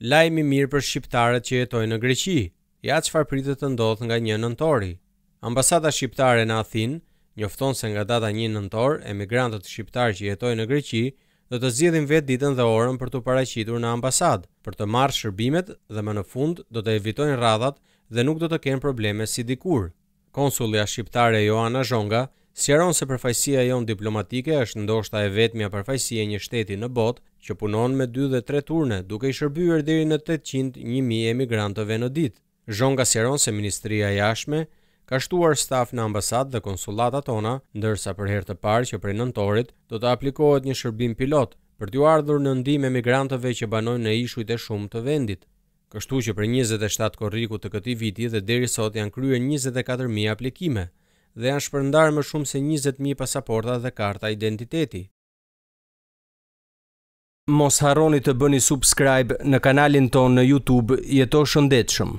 lajmë i mirë për shqiptarët që jetojnë në Greqi, ja çfarë pritet pritët të ndodhë nga një nëntori. Ambasada shqiptare në Athin njofton se nga data një nëntor, emigrantët shqiptarë që jetojnë në Greqi do të zgjidhin vetë ditën dhe orën për të paraqitur në ambasadë, për të marrë shërbimet dhe më në fund do të evitojnë radhat dhe nuk do të kenë probleme si dikur. Konsulja shqiptare Joana Zhonga Sjeron se përfaqësia jon diplomatike është ndoshta e vetmja përfaqësie një shteti në botë që punon me 2 dhe 3 turne, duke i shërbyer deri në 800.000 emigrantëve në ditë. Zhon sjeron se Ministria e Jashtme ka shtuar staf në ambasat dhe konsulatat tona, ndërsa për herë të parë që prej nëntorit do të aplikohet një shërbim pilot për t'ju ardhur në ndihmë emigrantëve që banojnë në ishujt e shumë të vendit. Kështu që për 27 korrikut të këtij viti dhe deri sot janë kryer 24000 aplikime dhe janë shpërndarë më shumë se 20.000 pasaporta dhe karta identiteti. Mos harroni të bëni subscribe në kanalin tonë në YouTube jeto shëndetshëm.